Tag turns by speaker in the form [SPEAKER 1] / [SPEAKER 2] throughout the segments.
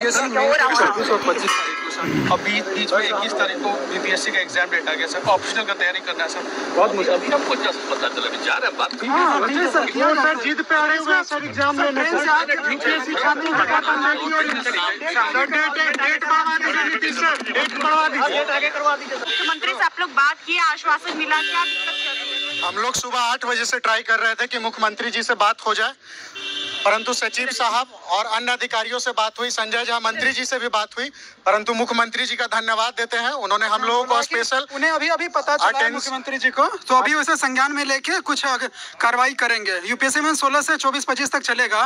[SPEAKER 1] अभी बीच में इक्कीस तारीख को बीपीएससी का एग्जाम डेट आ गया सर ऑप्शनल का तैयारी करना है सर बहुत अभी पता चला अभी जा रहे बात हाँ, सर पे आ रहे सर एग्जाम लेने बीपीएससी मुख्यमंत्री से आप लोग बात किए आश्वासन मिला क्या हम लोग सुबह आठ बजे से ट्राई कर रहे थे कि मुख्यमंत्री जी से बात हो जाए परंतु सचिव साहब और अन्य अधिकारियों से बात हुई संजय झा मंत्री जी से भी बात हुई परंतु मुख्यमंत्री जी का धन्यवाद देते हैं उन्होंने हम लोगों को स्पेशल उन्हें अभी अभी पता चला है मुख्यमंत्री जी को तो अभी उसे संज्ञान में लेके कुछ कार्रवाई करेंगे यूपीएससी में सोलह से चौबीस पच्चीस तक चलेगा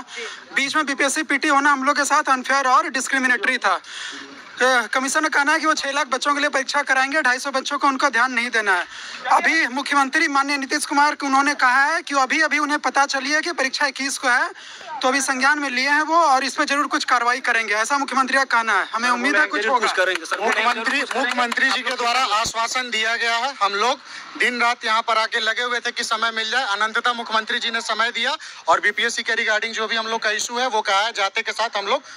[SPEAKER 1] बीच में बीपीएससी पीटी होना हम लोग के साथ अनफेयर और डिस्क्रिमिनेटरी था कमीशन ने कहना है कि वो छह लाख बच्चों के लिए परीक्षा कराएंगे ढाई सौ बच्चों को उनका ध्यान नहीं देना है अभी मुख्यमंत्री माननीय नीतीश कुमार उन्होंने कहा है कि अभी अभी उन्हें पता चली है कि परीक्षा इक्कीस को है तो अभी संज्ञान में लिए हैं वो और इस पर जरूर कुछ कार्रवाई करेंगे ऐसा मुख्यमंत्री का कहना है हमें उम्मीद है कुछ कुछ करेंगे मुख्यमंत्री मुख्यमंत्री जी के द्वारा आश्वासन दिया गया है हम लोग दिन रात यहाँ पर आके लगे हुए थे कि समय मिल जाए अनंतता मुख्यमंत्री जी ने समय दिया और बीपीएससी के रिगार्डिंग जो भी हम लोग का इशू है वो कहा है जाते के साथ हम लोग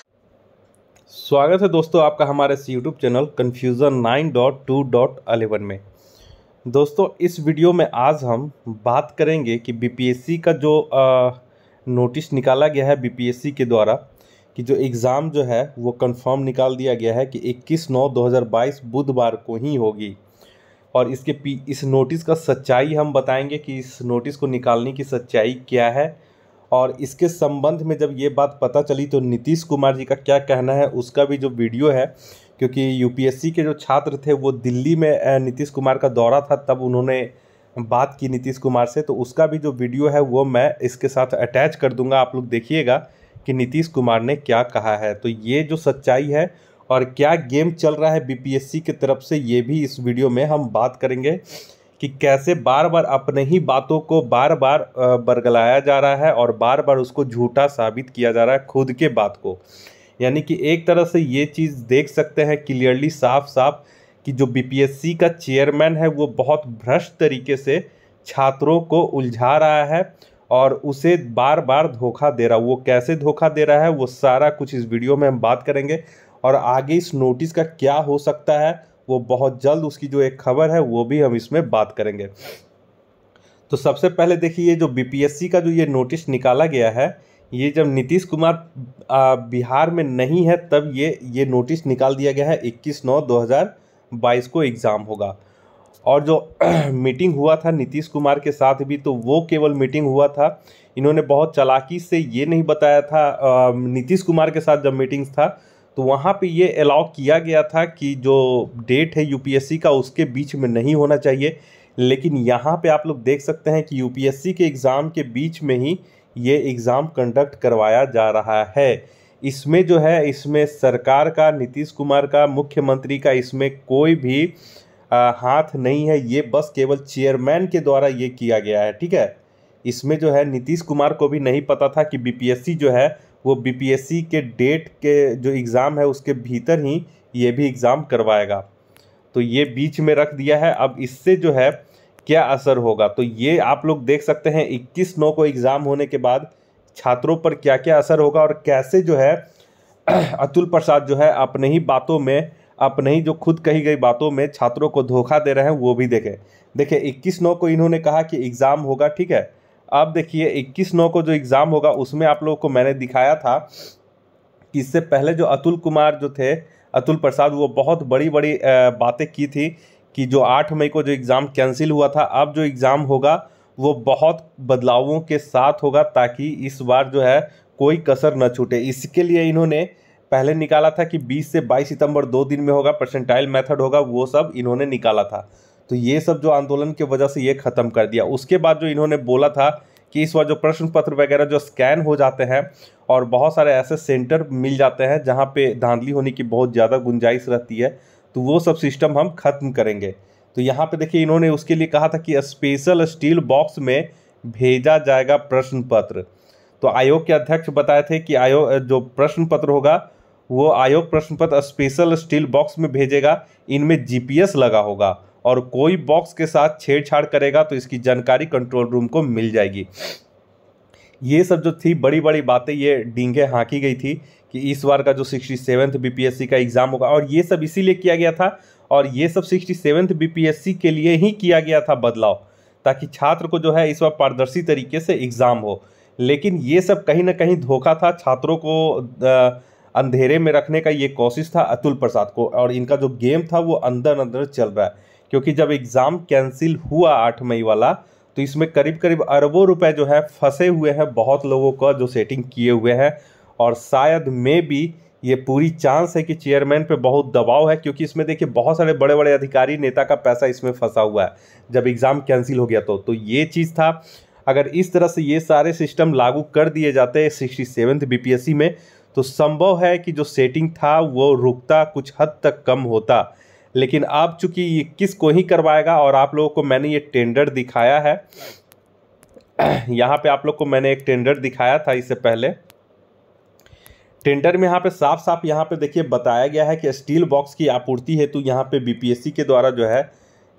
[SPEAKER 1] स्वागत है दोस्तों आपका हमारे YouTube channel confusion nine dot two dot eleven में दोस्तों इस वीडियो में आज हम बात करेंगे कि बीपीएससी का जो नोटिस निकाला गया है बीपीएससी के द्वारा कि जो एग्ज़ाम जो है वो कंफर्म निकाल दिया गया है कि 21 नौ 2022 बुधवार को ही होगी और इसके पी इस नोटिस का सच्चाई हम बताएंगे कि इस नोटिस को निकालने की सच्चाई क्या है और इसके संबंध में जब ये बात पता चली तो नीतीश कुमार जी का क्या कहना है उसका भी जो वीडियो है क्योंकि यूपीएससी के जो छात्र थे वो दिल्ली में नीतीश कुमार का दौरा था तब उन्होंने बात की नीतीश कुमार से तो उसका भी जो वीडियो है वो मैं इसके साथ अटैच कर दूंगा आप लोग देखिएगा कि नीतीश कुमार ने क्या कहा है तो ये जो सच्चाई है और क्या गेम चल रहा है बीपीएससी की तरफ से ये भी इस वीडियो में हम बात करेंगे कि कैसे बार बार अपने ही बातों को बार बार बरगलाया जा रहा है और बार बार उसको झूठा साबित किया जा रहा है खुद के बात को यानी कि एक तरह से ये चीज़ देख सकते हैं क्लियरली साफ साफ कि जो बीपीएससी का चेयरमैन है वो बहुत भ्रष्ट तरीके से छात्रों को उलझा रहा है और उसे बार बार धोखा दे रहा वो कैसे धोखा दे रहा है वो सारा कुछ इस वीडियो में हम बात करेंगे और आगे इस नोटिस का क्या हो सकता है वो बहुत जल्द उसकी जो एक खबर है वो भी हम इसमें बात करेंगे तो सबसे पहले देखिए ये जो बीपीएससी का जो ये नोटिस निकाला गया है ये जब नीतीश कुमार बिहार में नहीं है तब ये ये नोटिस निकाल दिया गया है 21 नौ हज़ार बाईस को एग्ज़ाम होगा और जो मीटिंग हुआ था नीतीश कुमार के साथ भी तो वो केवल मीटिंग हुआ था इन्होंने बहुत चलाकी से ये नहीं बताया था नीतीश कुमार के साथ जब मीटिंग्स था तो वहाँ पे ये अलाउ किया गया था कि जो डेट है यूपीएससी का उसके बीच में नहीं होना चाहिए लेकिन यहाँ पे आप लोग देख सकते हैं कि यूपीएससी के एग्ज़ाम के बीच में ही ये एग्ज़ाम कंडक्ट करवाया जा रहा है इसमें जो है इसमें सरकार का नीतीश कुमार का मुख्यमंत्री का इसमें कोई भी आ, हाथ नहीं है ये बस केवल चेयरमैन के द्वारा ये किया गया है ठीक है इसमें जो है नीतीश कुमार को भी नहीं पता था कि बीपीएससी जो है वो बीपीएससी के डेट के जो एग्ज़ाम है उसके भीतर ही ये भी एग्ज़ाम करवाएगा तो ये बीच में रख दिया है अब इससे जो है क्या असर होगा तो ये आप लोग देख सकते हैं 21 नौ को एग्ज़ाम होने के बाद छात्रों पर क्या क्या असर होगा और कैसे जो है अतुल प्रसाद जो है अपने ही बातों में अपने ही जो खुद कही गई बातों में छात्रों को धोखा दे रहे हैं वो भी देखें देखिए इक्कीस नौ को इन्होंने कहा कि एग्ज़ाम होगा ठीक है अब देखिए इक्कीस नौ को जो एग्ज़ाम होगा उसमें आप लोगों को मैंने दिखाया था कि इससे पहले जो अतुल कुमार जो थे अतुल प्रसाद वो बहुत बड़ी बड़ी बातें की थी कि जो आठ मई को जो एग्ज़ाम कैंसिल हुआ था अब जो एग्ज़ाम होगा वो बहुत बदलावों के साथ होगा ताकि इस बार जो है कोई कसर न छूटे इसके लिए इन्होंने पहले निकाला था कि 20 से 22 सितंबर दो दिन में होगा परसेंटाइल मेथड होगा वो सब इन्होंने निकाला था तो ये सब जो आंदोलन की वजह से ये ख़त्म कर दिया उसके बाद जो इन्होंने बोला था कि इस बार जो प्रश्न पत्र वगैरह जो स्कैन हो जाते हैं और बहुत सारे ऐसे सेंटर मिल जाते हैं जहाँ पे धांधली होने की बहुत ज़्यादा गुंजाइश रहती है तो वो सब सिस्टम हम ख़त्म करेंगे तो यहाँ पे देखिए इन्होंने उसके लिए कहा था कि स्पेशल स्टील बॉक्स में भेजा जाएगा प्रश्न पत्र तो आयोग के अध्यक्ष बताए थे कि आयोग जो प्रश्न पत्र होगा वो आयोग प्रश्न पत्र स्पेशल स्टील बॉक्स में भेजेगा इनमें जीपीएस लगा होगा और कोई बॉक्स के साथ छेड़छाड़ करेगा तो इसकी जानकारी कंट्रोल रूम को मिल जाएगी ये सब जो थी बड़ी बड़ी बातें ये डींगे हाँकी गई थी कि इस बार का जो सिक्सटी सेवेंथ बीपीएससी का एग्ज़ाम होगा और ये सब इसीलिए किया गया था और ये सब सिक्सटी सेवन्थ बीपीएससी के लिए ही किया गया था बदलाव ताकि छात्र को जो है इस बार पारदर्शी तरीके से एग्ज़ाम हो लेकिन ये सब कहीं ना कहीं धोखा था छात्रों को अंधेरे में रखने का ये कोशिश था अतुल प्रसाद को और इनका जो गेम था वो अंदर अंदर चल रहा है क्योंकि जब एग्ज़ाम कैंसिल हुआ आठ मई वाला तो इसमें करीब करीब अरबों रुपए जो है फंसे हुए हैं बहुत लोगों का जो सेटिंग किए हुए हैं और शायद मे भी ये पूरी चांस है कि चेयरमैन पे बहुत दबाव है क्योंकि इसमें देखिए बहुत सारे बड़े बड़े अधिकारी नेता का पैसा इसमें फंसा हुआ है जब एग्ज़ाम कैंसिल हो गया तो तो ये चीज़ था अगर इस तरह से ये सारे सिस्टम लागू कर दिए जाते सिक्सटी सेवन्थ बी में तो संभव है कि जो सेटिंग था वो रुकता कुछ हद तक कम होता लेकिन अब चूंकि ये किस को ही करवाएगा और आप लोगों को मैंने ये टेंडर दिखाया है यहाँ पे आप लोग को मैंने एक टेंडर दिखाया था इससे पहले टेंडर में यहाँ पे साफ साफ यहाँ पे देखिए बताया गया है कि स्टील बॉक्स की आपूर्ति हेतु यहाँ पे बीपीएससी के द्वारा जो है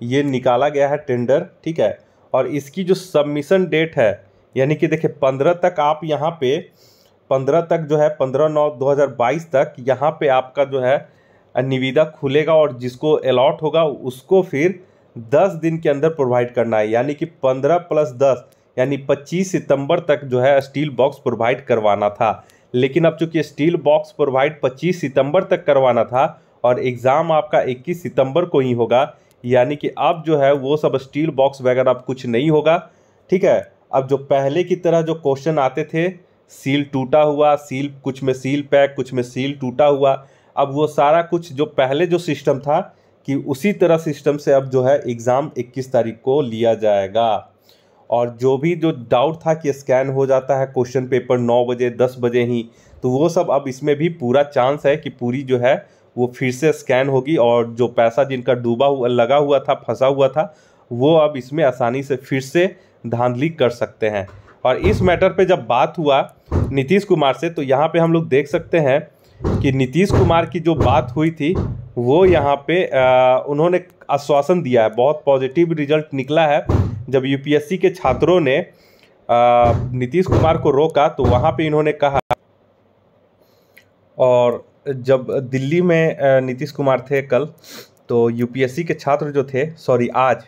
[SPEAKER 1] ये निकाला गया है टेंडर ठीक है और इसकी जो सबमिशन डेट है यानी कि देखिए पंद्रह तक आप यहाँ पे पंद्रह तक जो है पंद्रह नौ दो हज़ार बाईस तक यहाँ पे आपका जो है निविदा खुलेगा और जिसको अलॉट होगा उसको फिर दस दिन के अंदर प्रोवाइड करना है यानी कि पंद्रह प्लस दस यानी पच्चीस सितंबर तक जो है स्टील बॉक्स प्रोवाइड करवाना था लेकिन अब चूंकि स्टील बॉक्स प्रोवाइड 25 सितंबर तक करवाना था और एग्ज़ाम आपका 21 सितंबर को ही होगा यानी कि अब जो है वो सब स्टील बॉक्स वगैरह अब कुछ नहीं होगा ठीक है अब जो पहले की तरह जो क्वेश्चन आते थे सील टूटा हुआ सील कुछ में सील पैक कुछ में सील टूटा हुआ अब वो सारा कुछ जो पहले जो सिस्टम था कि उसी तरह सिस्टम से अब जो है एग्ज़ाम 21 तारीख को लिया जाएगा और जो भी जो डाउट था कि स्कैन हो जाता है क्वेश्चन पेपर नौ बजे दस बजे ही तो वो सब अब इसमें भी पूरा चांस है कि पूरी जो है वो फिर से स्कैन होगी और जो पैसा जिनका डूबा हुआ लगा हुआ था फंसा हुआ था वो अब इसमें आसानी से फिर से धांधली कर सकते हैं और इस मैटर पे जब बात हुआ नीतीश कुमार से तो यहाँ पे हम लोग देख सकते हैं कि नीतीश कुमार की जो बात हुई थी वो यहाँ पे आ, उन्होंने आश्वासन दिया है बहुत पॉजिटिव रिजल्ट निकला है जब यूपीएससी के छात्रों ने नीतीश कुमार को रोका तो वहाँ पे इन्होंने कहा और जब दिल्ली में नीतीश कुमार थे कल तो यूपीएससी के छात्र जो थे सॉरी आज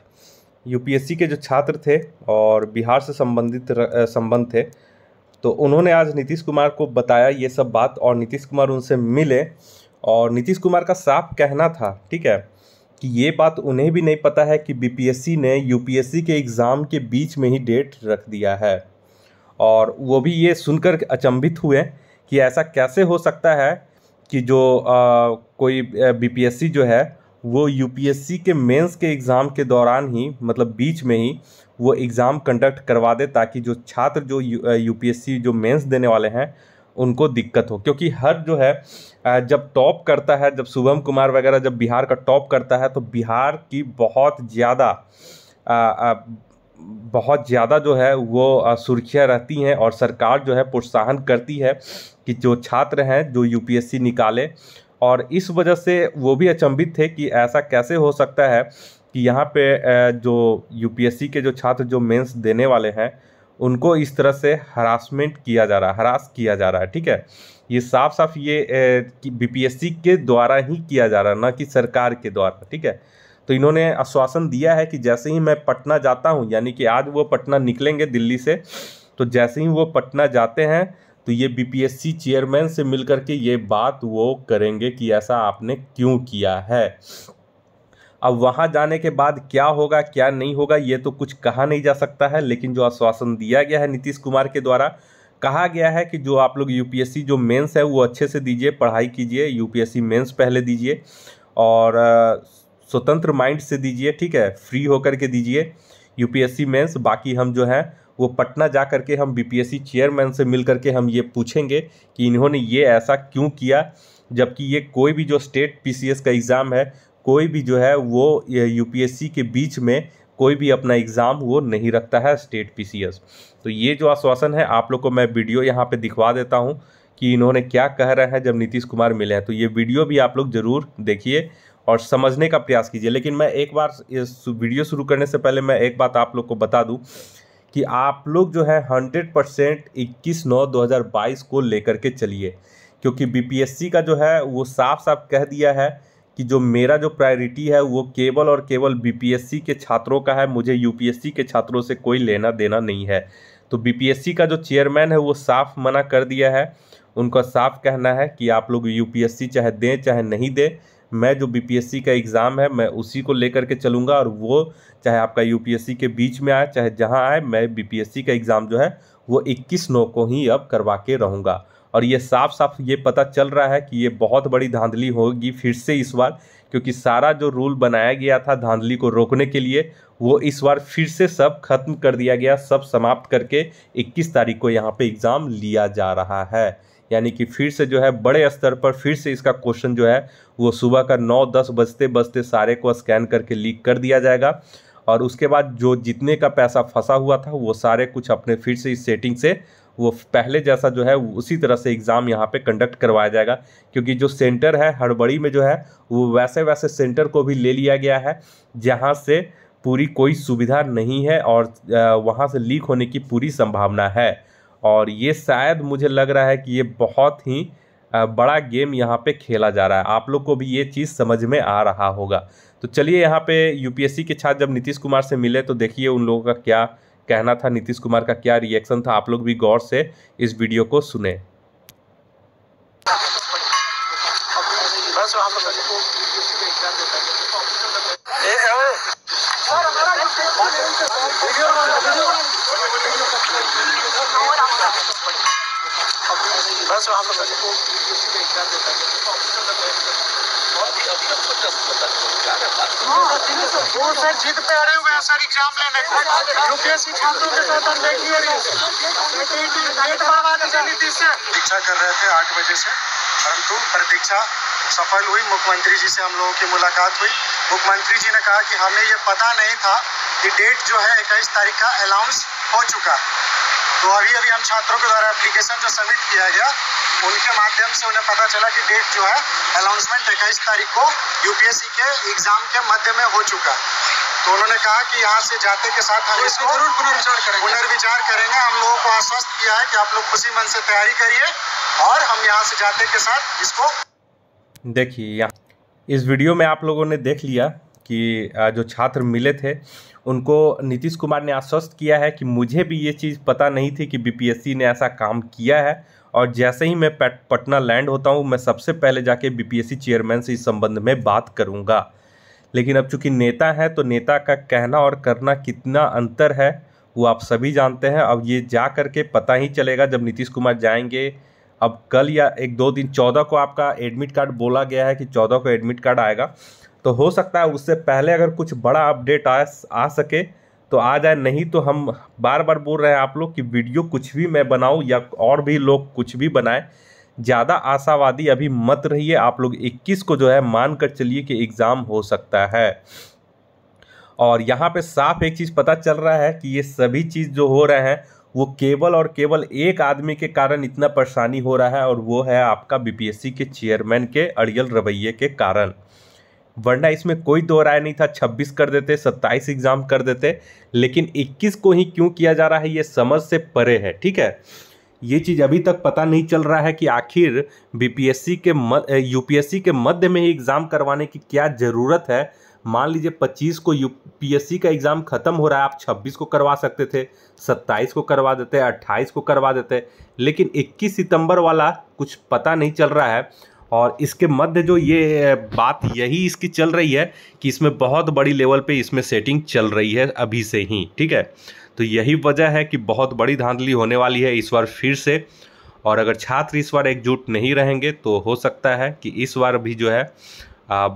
[SPEAKER 1] यूपीएससी के जो छात्र थे और बिहार से संबंधित संबंध थे तो उन्होंने आज नीतीश कुमार को बताया ये सब बात और नीतीश कुमार उनसे मिले और नीतीश कुमार का साफ कहना था ठीक है कि ये बात उन्हें भी नहीं पता है कि बीपीएससी ने यूपीएससी के एग्ज़ाम के बीच में ही डेट रख दिया है और वो भी ये सुनकर अचंभित हुए कि ऐसा कैसे हो सकता है कि जो आ, कोई बीपीएससी जो है वो यूपीएससी के मेंस के एग्ज़ाम के दौरान ही मतलब बीच में ही वो एग्ज़ाम कंडक्ट करवा दे ताकि जो छात्र जो यूपीएससी जो मेंस देने वाले हैं उनको दिक्कत हो क्योंकि हर जो है जब टॉप करता है जब शुभम कुमार वगैरह जब बिहार का टॉप करता है तो बिहार की बहुत ज़्यादा बहुत ज़्यादा जो है वो सुर्खियाँ रहती हैं और सरकार जो है प्रोत्साहन करती है कि जो छात्र हैं जो यूपीएससी निकाले और इस वजह से वो भी अचंभित थे कि ऐसा कैसे हो सकता है कि यहाँ पे जो यूपीएससी के जो छात्र जो मेंस देने वाले हैं उनको इस तरह से हरासमेंट किया जा रहा है हरास किया जा रहा है ठीक है ये साफ साफ ये बीपीएससी के द्वारा ही किया जा रहा है ना कि सरकार के द्वारा ठीक है तो इन्होंने आश्वासन दिया है कि जैसे ही मैं पटना जाता हूँ यानी कि आज वो पटना निकलेंगे दिल्ली से तो जैसे ही वो पटना जाते हैं तो ये बीपीएससी चेयरमैन से मिलकर के ये बात वो करेंगे कि ऐसा आपने क्यों किया है अब वहाँ जाने के बाद क्या होगा क्या नहीं होगा ये तो कुछ कहा नहीं जा सकता है लेकिन जो आश्वासन दिया गया है नीतीश कुमार के द्वारा कहा गया है कि जो आप लोग यूपीएससी जो मेंस है वो अच्छे से दीजिए पढ़ाई कीजिए यूपीएससी मेंस पहले दीजिए और स्वतंत्र माइंड से दीजिए ठीक है फ्री होकर के दीजिए यूपीएससी मेंस बाकी हम जो हैं वो पटना जा बी पी हम बीपीएससी चेयरमैन से मिल करके हम ये पूछेंगे कि इन्होंने ये ऐसा क्यों किया जबकि ये कोई भी जो स्टेट पीसीएस का एग्ज़ाम है कोई भी जो है वो यूपीएससी के बीच में कोई भी अपना एग्ज़ाम वो नहीं रखता है स्टेट पीसीएस तो ये जो आश्वासन है आप लोग को मैं वीडियो यहाँ पे दिखवा देता हूँ कि इन्होंने क्या कह रहे हैं जब नीतीश कुमार मिले हैं तो ये वीडियो भी आप लोग ज़रूर देखिए और समझने का प्रयास कीजिए लेकिन मैं एक बार इस वीडियो शुरू करने से पहले मैं एक बात आप लोग को बता दूँ कि आप लोग जो है हंड्रेड परसेंट इक्कीस नौ दो हज़ार बाईस को लेकर के चलिए क्योंकि बीपीएससी का जो है वो साफ साफ कह दिया है कि जो मेरा जो प्रायोरिटी है वो केवल और केवल बीपीएससी के छात्रों का है मुझे यूपीएससी के छात्रों से कोई लेना देना नहीं है तो बीपीएससी का जो चेयरमैन है वो साफ मना कर दिया है उनका साफ कहना है कि आप लोग यूपीएससी चाहे दें चाहे नहीं दें मैं जो बीपीएससी का एग्ज़ाम है मैं उसी को लेकर के चलूँगा और वो चाहे आपका यू के बीच में आए चाहे जहाँ आए मैं बी का एग्ज़ाम जो है वो 21 नौ को ही अब करवा के रहूँगा और ये साफ साफ ये पता चल रहा है कि ये बहुत बड़ी धांधली होगी फिर से इस बार क्योंकि सारा जो रूल बनाया गया था धांधली को रोकने के लिए वो इस बार फिर से सब खत्म कर दिया गया सब समाप्त करके 21 तारीख को यहाँ पे एग्ज़ाम लिया जा रहा है यानी कि फिर से जो है बड़े स्तर पर फिर से इसका क्वेश्चन जो है वो सुबह का नौ दस बजते बजते सारे को स्कैन करके लीक कर दिया जाएगा और उसके बाद जो जितने का पैसा फंसा हुआ था वो सारे कुछ अपने फिर से इस सेटिंग से वो पहले जैसा जो है उसी तरह से एग्ज़ाम यहाँ पे कंडक्ट करवाया जाएगा क्योंकि जो सेंटर है हड़बड़ी में जो है वो वैसे वैसे सेंटर को भी ले लिया गया है जहाँ से पूरी कोई सुविधा नहीं है और वहाँ से लीक होने की पूरी संभावना है और ये शायद मुझे लग रहा है कि ये बहुत ही बड़ा गेम यहाँ पे खेला जा रहा है आप लोग को भी ये चीज़ समझ में आ रहा होगा तो चलिए यहाँ पे यूपीएससी के छात्र जब नीतीश कुमार से मिले तो देखिए उन लोगों का क्या कहना था नीतीश कुमार का क्या रिएक्शन था आप लोग भी गौर से इस वीडियो को सुने बस वहाँ पर बहुत ही अभी हमको वो हाँ, तो पे अड़े हुए हैं सर एग्जाम लेने को यूपीएससी छात्रों के साथ अनदेखी हो रही है प्रतीक्षा कर रहे थे आठ बजे से परंतु प्रतीक्षा सफल हुई मुख्यमंत्री जी से हम लोगों की मुलाकात हुई मुख्यमंत्री जी ने कहा कि हमें ये पता नहीं था कि डेट जो है इक्कीस तारीख का अनाउंस हो चुका तो अभी अभी हम छात्रों के द्वारा एप्लीकेशन जो सबमिट किया गया उनके माध्यम से उन्हें पता चला कि डेट जो है अनाउंसमेंट इक्कीस तारीख को यूपीएससी के एग्जाम के मध्य में हो चुका तो उन्होंने कहा कि यहाँ से जाते के साथ हम तो इसको जरूर पुनर्विचार करेंगे पुनर्विचार करेंगे हम लोगों को आश्वस्त किया है कि आप लोग खुशी मन से तैयारी करिए और हम यहाँ से जाते के साथ इसको देखिए यहाँ इस वीडियो में आप लोगों ने देख लिया कि जो छात्र मिले थे उनको नीतीश कुमार ने आश्वस्त किया है कि मुझे भी ये चीज़ पता नहीं थी कि बीपीएससी ने ऐसा काम किया है और जैसे ही मैं पटना लैंड होता हूँ मैं सबसे पहले जाके बीपीएससी चेयरमैन से इस संबंध में बात करूँगा लेकिन अब चूंकि नेता है तो नेता का कहना और करना कितना अंतर है वो आप सभी जानते हैं अब ये जा करके पता ही चलेगा जब नीतीश कुमार जाएंगे अब कल या एक दो दिन चौदह को आपका एडमिट कार्ड बोला गया है कि चौदह को एडमिट कार्ड आएगा तो हो सकता है उससे पहले अगर कुछ बड़ा अपडेट आ, आ सके तो आ जाए नहीं तो हम बार बार बोल रहे हैं आप लोग कि वीडियो कुछ भी मैं बनाऊँ या और भी लोग कुछ भी बनाए ज़्यादा आशावादी अभी मत रहिए आप लोग 21 को जो है मान कर चलिए कि एग्ज़ाम हो सकता है और यहाँ पे साफ एक चीज़ पता चल रहा है कि ये सभी चीज़ जो हो रहे हैं वो केवल और केवल एक आदमी के कारण इतना परेशानी हो रहा है और वो है आपका बीपीएससी के चेयरमैन के अड़ियल रवैये के कारण वरना इसमें कोई दो राय नहीं था 26 कर देते 27 एग्ज़ाम कर देते लेकिन 21 को ही क्यों किया जा रहा है ये समझ से परे है ठीक है ये चीज़ अभी तक पता नहीं चल रहा है कि आखिर बीपीएससी के यूपीएससी के मध्य में ही एग्ज़ाम करवाने की क्या ज़रूरत है मान लीजिए 25 को यूपीएससी का एग्ज़ाम ख़त्म हो रहा है आप 26 को करवा सकते थे 27 को करवा देते 28 को करवा देते लेकिन 21 सितंबर वाला कुछ पता नहीं चल रहा है और इसके मध्य जो ये बात यही इसकी चल रही है कि इसमें बहुत बड़ी लेवल पे इसमें सेटिंग चल रही है अभी से ही ठीक है तो यही वजह है कि बहुत बड़ी धांधली होने वाली है इस बार फिर से और अगर छात्र इस बार एकजुट नहीं रहेंगे तो हो सकता है कि इस बार भी जो है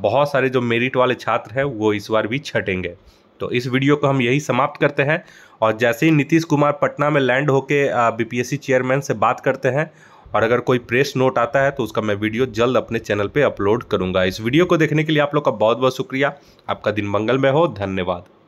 [SPEAKER 1] बहुत सारे जो मेरिट वाले छात्र हैं वो इस बार भी छटेंगे तो इस वीडियो को हम यही समाप्त करते हैं और जैसे ही नीतीश कुमार पटना में लैंड होके बीपीएससी चेयरमैन से बात करते हैं और अगर कोई प्रेस नोट आता है तो उसका मैं वीडियो जल्द अपने चैनल पर अपलोड करूँगा इस वीडियो को देखने के लिए आप लोग का बहुत बहुत शुक्रिया आपका दिन मंगलमय हो धन्यवाद